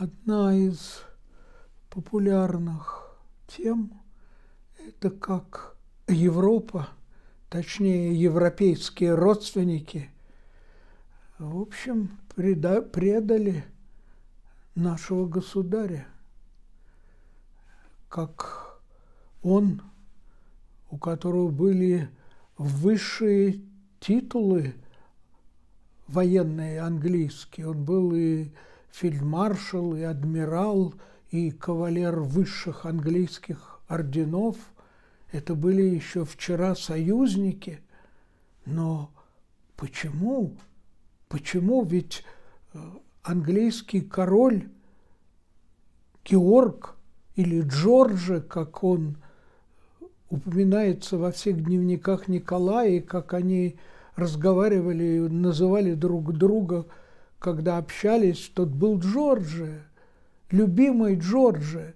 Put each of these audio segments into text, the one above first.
одна из популярных тем – это как Европа, точнее, европейские родственники, в общем, предали нашего государя, как он, у которого были высшие титулы военные английские, он был и фельдмаршал и адмирал и кавалер высших английских орденов. Это были еще вчера союзники. Но почему? Почему? Ведь э, английский король Георг или Джорджи, как он упоминается во всех дневниках Николая, и как они разговаривали называли друг друга – когда общались, тот был Джорджи, любимый Джорджи.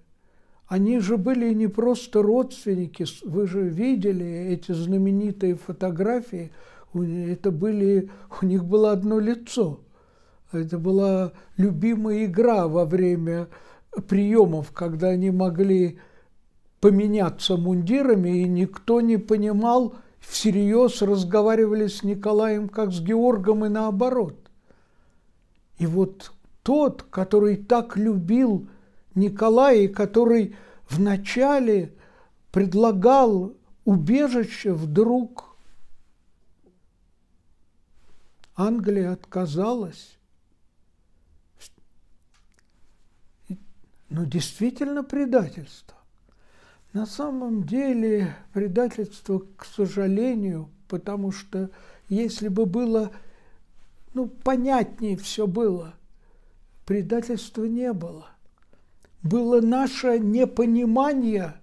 Они же были не просто родственники, вы же видели эти знаменитые фотографии, это были, у них было одно лицо. Это была любимая игра во время приемов, когда они могли поменяться мундирами, и никто не понимал, всерьез разговаривали с Николаем как с Георгом и наоборот. И вот тот, который так любил Николая, и который вначале предлагал убежище, вдруг Англия отказалась. Но ну, действительно предательство. На самом деле предательство, к сожалению, потому что если бы было ну, понятнее все было. Предательства не было. Было наше непонимание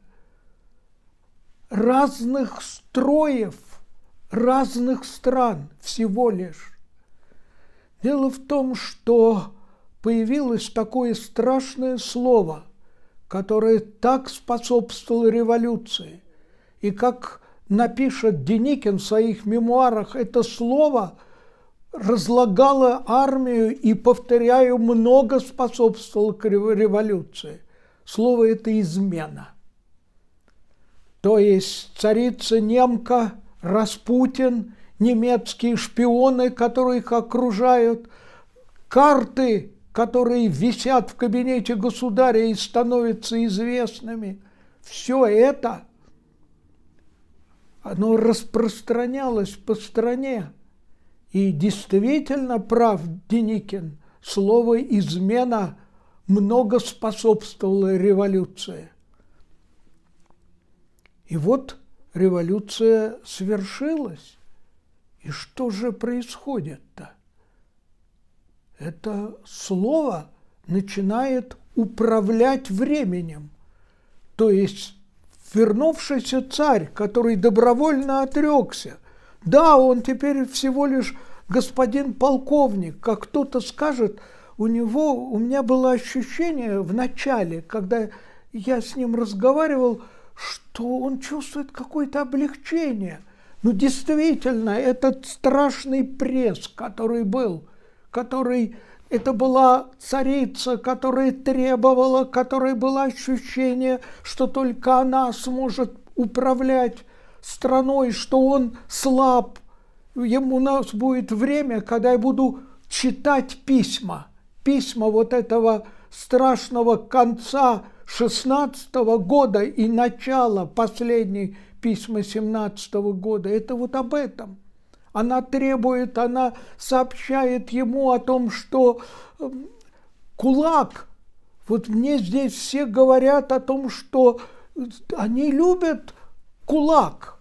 разных строев, разных стран всего лишь. Дело в том, что появилось такое страшное слово, которое так способствовало революции. И как напишет Деникин в своих мемуарах, это слово – разлагала армию и, повторяю, много способствовала революции. Слово это «измена». То есть царица немка, Распутин, немецкие шпионы, которые их окружают, карты, которые висят в кабинете государя и становятся известными. Все это, оно распространялось по стране. И действительно прав Деникин, слово «измена» много способствовало революции. И вот революция свершилась. И что же происходит-то? Это слово начинает управлять временем. То есть вернувшийся царь, который добровольно отрекся да, он теперь всего лишь господин полковник. Как кто-то скажет, у него, у меня было ощущение в начале, когда я с ним разговаривал, что он чувствует какое-то облегчение. Ну, действительно, этот страшный пресс, который был, который... Это была царица, которая требовала, которой было ощущение, что только она сможет управлять страной, что он слаб. Ему у нас будет время, когда я буду читать письма, письма вот этого страшного конца 16 -го года и начала последней письма 17 -го года. Это вот об этом. Она требует, она сообщает ему о том, что эм, кулак, вот мне здесь все говорят о том, что э, они любят кулак,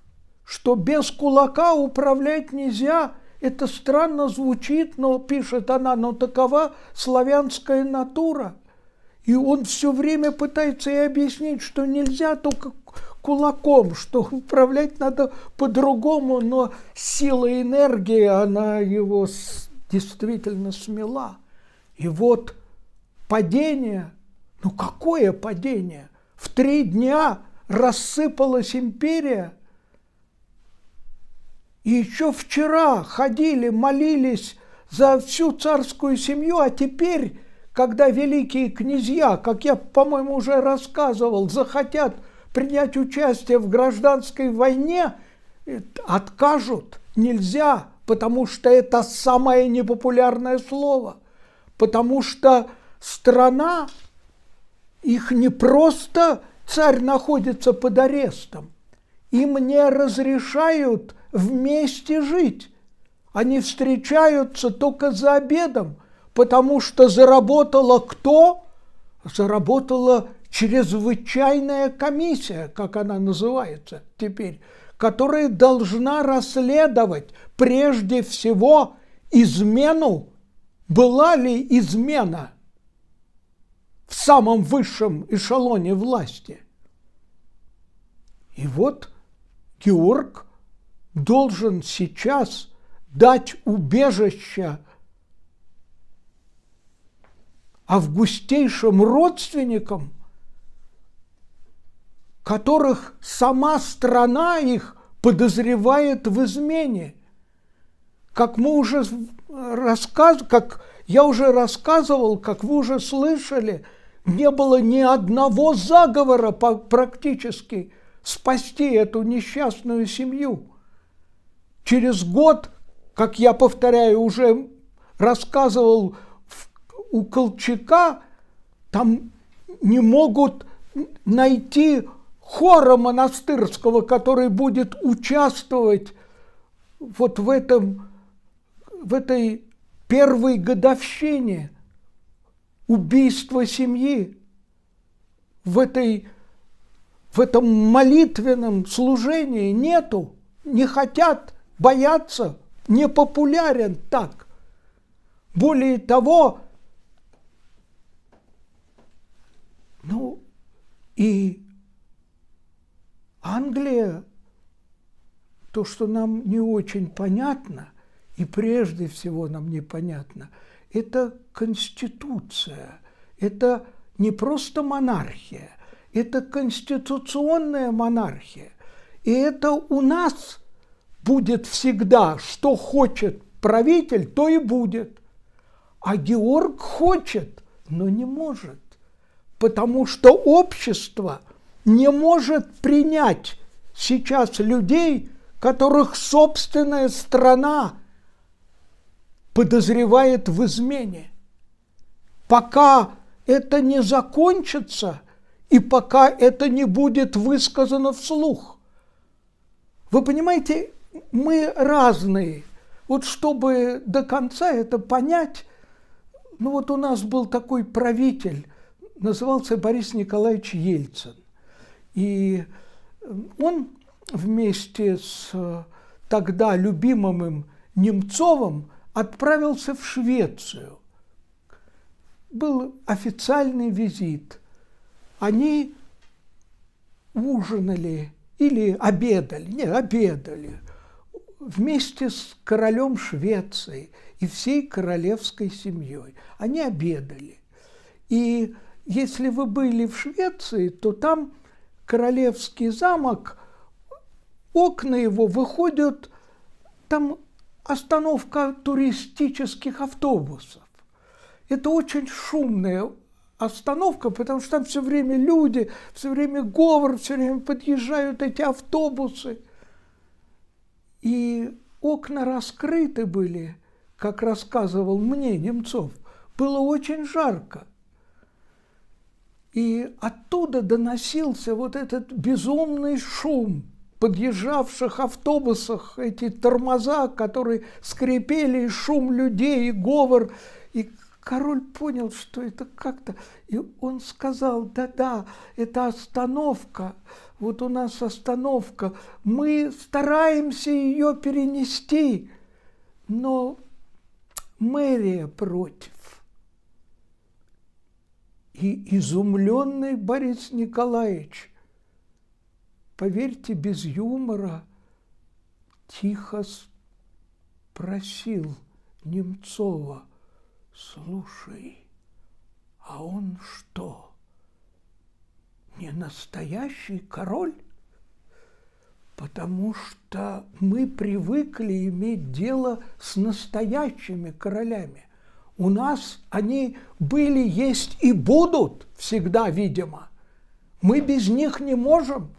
что без кулака управлять нельзя. Это странно звучит, но, пишет она, но такова славянская натура. И он все время пытается ей объяснить, что нельзя только кулаком, что управлять надо по-другому, но сила энергии, она его действительно смела. И вот падение, ну какое падение? В три дня рассыпалась империя – и еще вчера ходили, молились за всю царскую семью, а теперь, когда великие князья, как я, по-моему, уже рассказывал, захотят принять участие в гражданской войне, э, откажут. Нельзя, потому что это самое непопулярное слово, потому что страна, их не просто царь находится под арестом, им не разрешают – вместе жить. Они встречаются только за обедом, потому что заработала кто? Заработала чрезвычайная комиссия, как она называется теперь, которая должна расследовать прежде всего измену, была ли измена в самом высшем эшелоне власти. И вот Георг – должен сейчас дать убежище августейшим родственникам, которых сама страна их подозревает в измене. Как мы уже рассказ... как я уже рассказывал, как вы уже слышали, не было ни одного заговора по... практически спасти эту несчастную семью. Через год, как я повторяю, уже рассказывал у Колчака, там не могут найти хора монастырского, который будет участвовать вот в этом, в этой первой годовщине убийства семьи, в этой, в этом молитвенном служении нету, не хотят – Бояться не популярен так. Более того, ну и Англия, то, что нам не очень понятно, и прежде всего нам непонятно, это конституция, это не просто монархия, это конституционная монархия. И это у нас – будет всегда, что хочет правитель, то и будет. А Георг хочет, но не может, потому что общество не может принять сейчас людей, которых собственная страна подозревает в измене. Пока это не закончится и пока это не будет высказано вслух. Вы понимаете, мы разные. Вот чтобы до конца это понять, ну вот у нас был такой правитель, назывался Борис Николаевич Ельцин. И э, он вместе с э, тогда любимым им Немцовым отправился в Швецию. Был официальный визит. Они ужинали или обедали, не, обедали – вместе с королем Швеции и всей королевской семьей. Они обедали. И если вы были в Швеции, то там королевский замок, окна его выходят, там остановка туристических автобусов. Это очень шумная остановка, потому что там все время люди, все время говор, все время подъезжают эти автобусы – и окна раскрыты были, как рассказывал мне Немцов. Было очень жарко. И оттуда доносился вот этот безумный шум подъезжавших автобусах, эти тормоза, которые скрипели, и шум людей, и говор. И король понял, что это как-то... И он сказал, да-да, это остановка, вот у нас остановка, мы стараемся ее перенести, но мэрия против. И изумленный Борис Николаевич, поверьте, без юмора, тихо спросил Немцова, слушай, а он что? не настоящий король, потому что мы привыкли иметь дело с настоящими королями. У нас они были, есть и будут всегда, видимо. Мы без них не можем.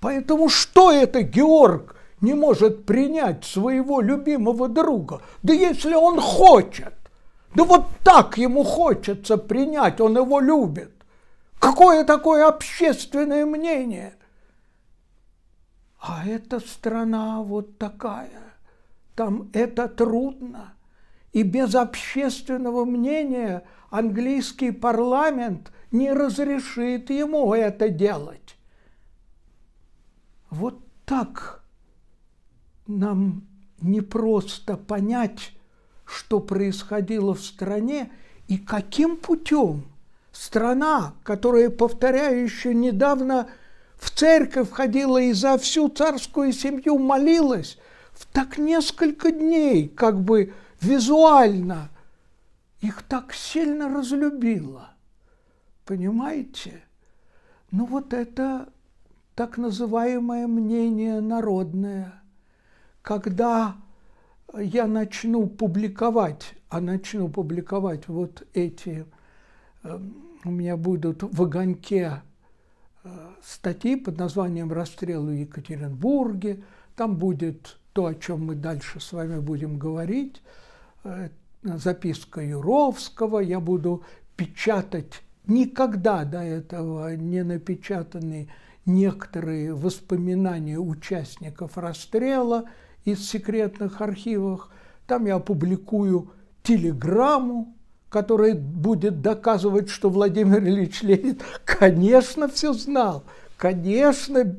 Поэтому что это Георг не может принять своего любимого друга? Да если он хочет, да вот так ему хочется принять, он его любит. Какое такое общественное мнение? А эта страна вот такая, там это трудно. И без общественного мнения английский парламент не разрешит ему это делать. Вот так нам непросто понять, что происходило в стране и каким путем – Страна, которая, повторяю, еще недавно в церковь ходила и за всю царскую семью молилась, в так несколько дней, как бы визуально, их так сильно разлюбила. Понимаете? Ну вот это так называемое мнение народное. Когда я начну публиковать, а начну публиковать вот эти эм, у меня будут в огоньке э, статьи под названием «Расстрел в Екатеринбурге». Там будет то, о чем мы дальше с вами будем говорить, э, записка Юровского. Я буду печатать никогда до этого не напечатанные некоторые воспоминания участников расстрела из секретных архивов. Там я опубликую телеграмму который будет доказывать, что Владимир Ильич Ленин, конечно, все знал. Конечно,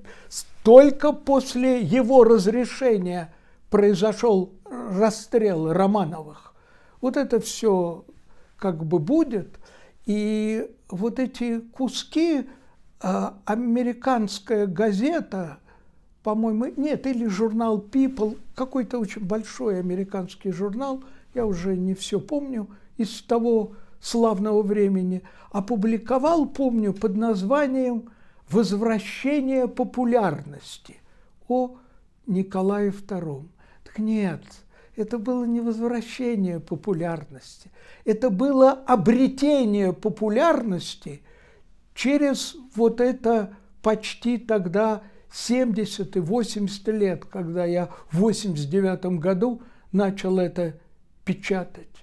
только после его разрешения произошел расстрел Романовых. Вот это все как бы будет. И вот эти куски а, американская газета, по-моему, нет, или журнал People, какой-то очень большой американский журнал, я уже не все помню – из того славного времени, опубликовал, помню, под названием «Возвращение популярности» о Николае II. Так нет, это было не возвращение популярности, это было обретение популярности через вот это почти тогда 70 и 80 лет, когда я в 89 году начал это печатать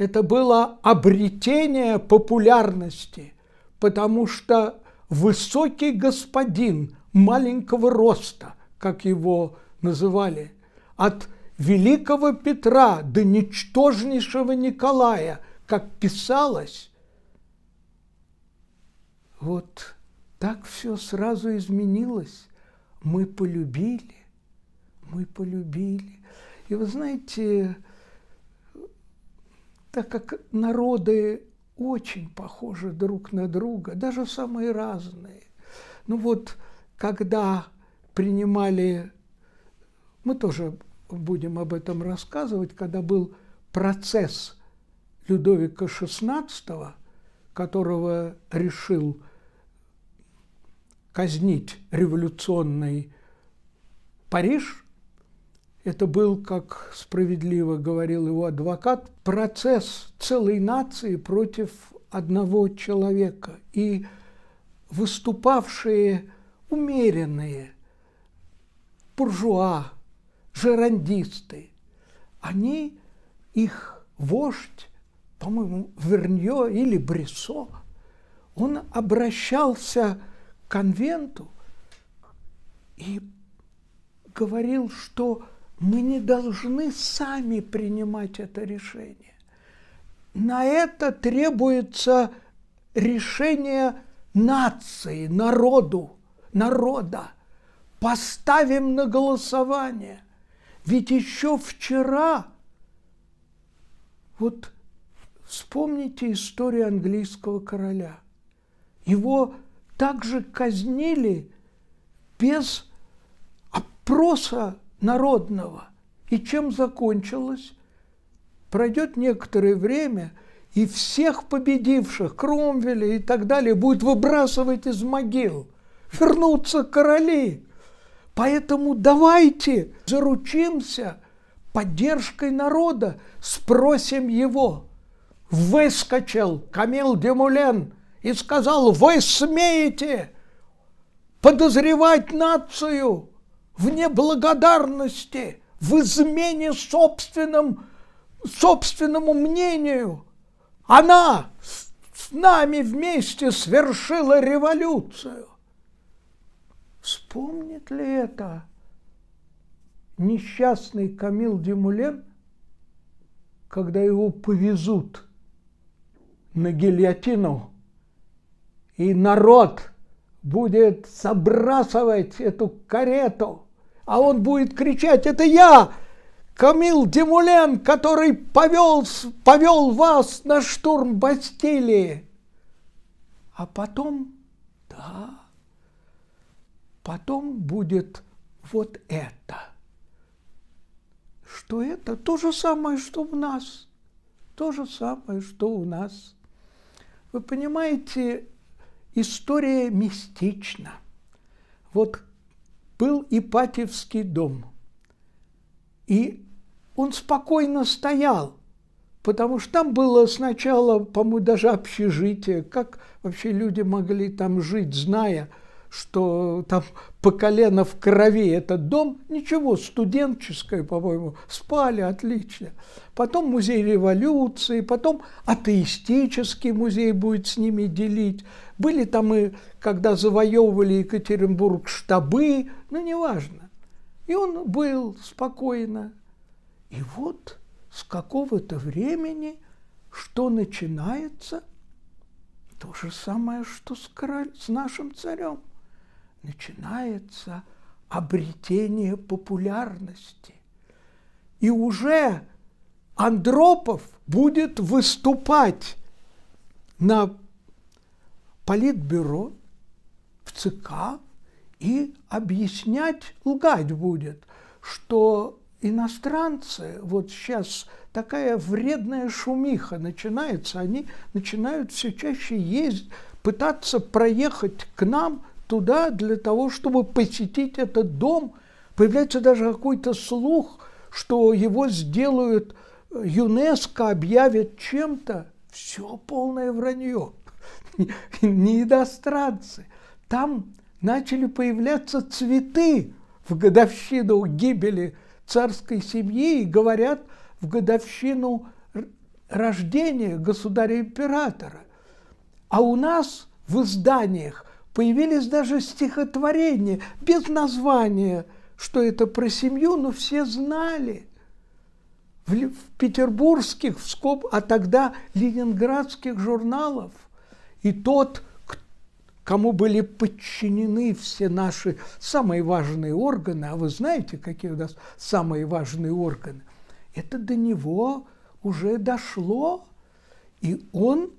это было обретение популярности, потому что высокий господин маленького роста, как его называли, от великого Петра до ничтожнейшего Николая, как писалось, вот так все сразу изменилось. Мы полюбили, мы полюбили. И вы знаете, так как народы очень похожи друг на друга, даже самые разные. Ну вот, когда принимали, мы тоже будем об этом рассказывать, когда был процесс Людовика XVI, которого решил казнить революционный Париж, это был, как справедливо говорил его адвокат, процесс целой нации против одного человека. И выступавшие умеренные буржуа, жерандисты, они, их вождь, по-моему, Верньо или Бресо, он обращался к конвенту и говорил, что мы не должны сами принимать это решение. На это требуется решение нации, народу, народа. Поставим на голосование. Ведь еще вчера, вот вспомните историю английского короля. Его также казнили без опроса народного. И чем закончилось? Пройдет некоторое время, и всех победивших, Кромвеля и так далее, будет выбрасывать из могил. Вернутся короли. Поэтому давайте заручимся поддержкой народа, спросим его. Выскочил Камил Демулен и сказал, вы смеете подозревать нацию – в неблагодарности, в измене собственным, собственному мнению. Она с нами вместе свершила революцию. Вспомнит ли это несчастный Камил Демулен, когда его повезут на гильотину, и народ будет забрасывать эту карету – а он будет кричать, это я, Камил Демулен, который повел, повел вас на штурм Бастилии. А потом, да, потом будет вот это. Что это? То же самое, что у нас. То же самое, что у нас. Вы понимаете, история мистична. Вот был Ипатьевский дом. И он спокойно стоял, потому что там было сначала, по-моему, даже общежитие, как вообще люди могли там жить, зная, что там по колено в крови этот дом, ничего, студенческое, по-моему, спали отлично. Потом музей революции, потом атеистический музей будет с ними делить. Были там и, когда завоевывали Екатеринбург, штабы, ну, неважно. И он был спокойно. И вот с какого-то времени что начинается? То же самое, что с, король, с нашим царем начинается обретение популярности. И уже Андропов будет выступать на политбюро в ЦК и объяснять, лгать будет, что иностранцы, вот сейчас такая вредная шумиха начинается, они начинают все чаще ездить, пытаться проехать к нам – туда для того, чтобы посетить этот дом. Появляется даже какой-то слух, что его сделают, э, ЮНЕСКО объявит чем-то. Все полное вранье. Не иностранцы. Там начали появляться цветы в годовщину гибели царской семьи и говорят в годовщину рождения государя-императора. А у нас в изданиях Появились даже стихотворения без названия, что это про семью, но все знали. В, в петербургских, в Скоб, а тогда ленинградских журналов. И тот, кому были подчинены все наши самые важные органы, а вы знаете, какие у нас самые важные органы, это до него уже дошло, и он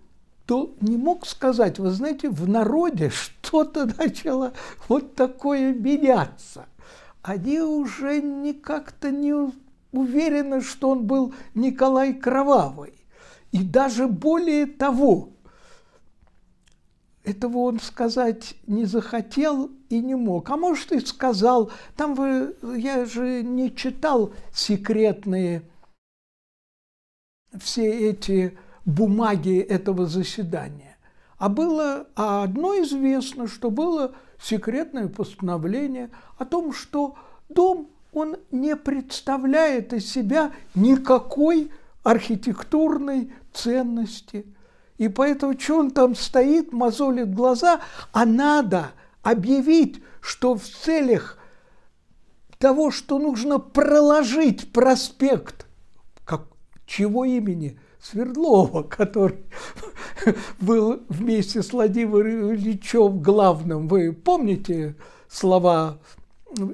кто не мог сказать, вы знаете, в народе что-то начало вот такое меняться. Они уже никак то не уверены, что он был Николай Кровавый. И даже более того, этого он сказать не захотел и не мог. А может, и сказал. Там вы, я же не читал секретные все эти бумаги этого заседания. А было а одно известно, что было секретное постановление о том, что дом, он не представляет из себя никакой архитектурной ценности. И поэтому, что он там стоит, мозолит глаза, а надо объявить, что в целях того, что нужно проложить проспект, как, чего имени? Свердлова, который был вместе с Владимиром Ильичем главным. Вы помните слова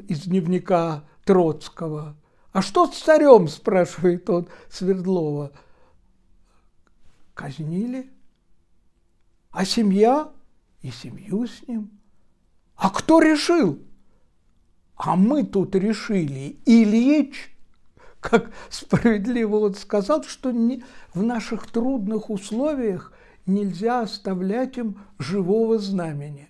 из дневника Троцкого? «А что с царем?» – спрашивает он Свердлова. «Казнили? А семья? И семью с ним. А кто решил?» А мы тут решили, Ильич как справедливо он сказал, что не, в наших трудных условиях нельзя оставлять им живого знамени.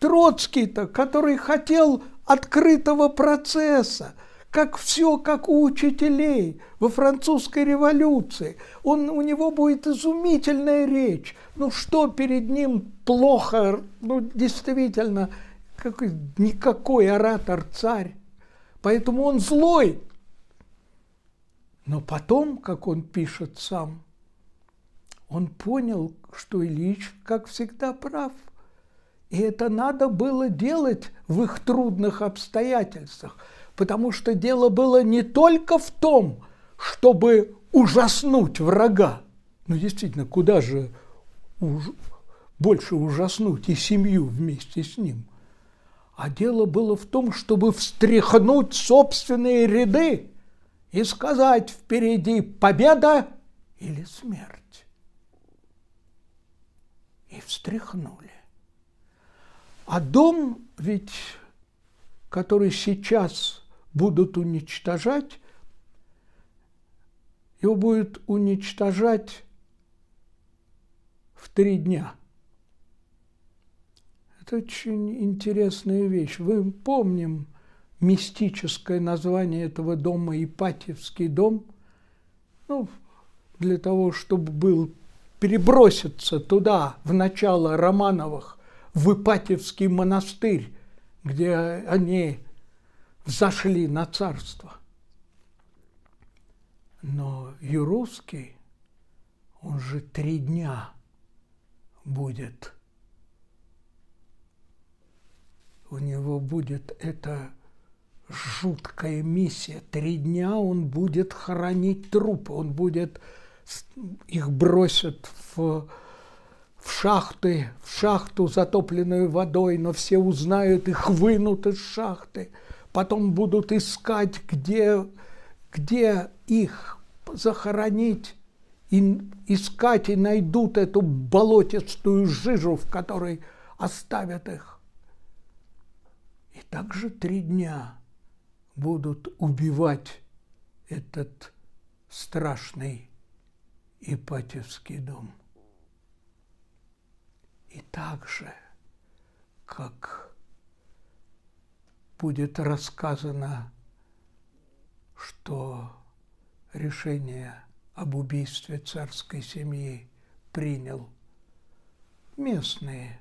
Троцкий-то, который хотел открытого процесса, как все, как у учителей во французской революции. Он, у него будет изумительная речь. Ну что перед ним плохо, ну действительно, какой, никакой оратор-царь. Поэтому он злой, но потом, как он пишет сам, он понял, что Ильич, как всегда, прав. И это надо было делать в их трудных обстоятельствах, потому что дело было не только в том, чтобы ужаснуть врага. Ну, действительно, куда же уж... больше ужаснуть и семью вместе с ним? А дело было в том, чтобы встряхнуть собственные ряды и сказать впереди победа или смерть. И встряхнули. А дом ведь, который сейчас будут уничтожать, его будет уничтожать в три дня. Это очень интересная вещь. Мы помним, мистическое название этого дома Ипатьевский дом, ну, для того, чтобы был переброситься туда, в начало Романовых, в Ипатьевский монастырь, где они зашли на царство. Но Юрусский, он же три дня будет, у него будет это жуткая миссия. Три дня он будет хоронить трупы, он будет их бросят в, в шахты, в шахту, затопленную водой, но все узнают, их вынут из шахты. Потом будут искать, где, где их захоронить, и искать и найдут эту болотистую жижу, в которой оставят их. И также три дня – будут убивать этот страшный Ипатьевский дом. И так же, как будет рассказано, что решение об убийстве царской семьи принял местный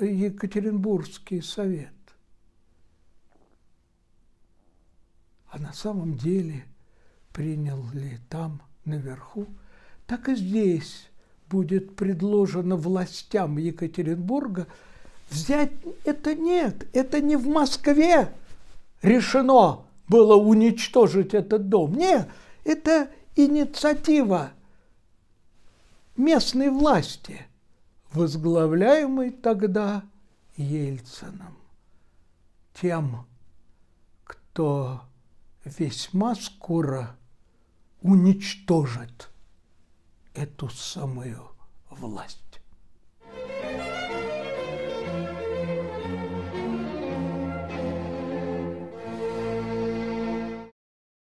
Екатеринбургский совет. а на самом деле принял ли там, наверху, так и здесь будет предложено властям Екатеринбурга взять это нет, это не в Москве решено было уничтожить этот дом. Нет, это инициатива местной власти, возглавляемой тогда Ельцином, тем, кто весьма скоро уничтожит эту самую власть.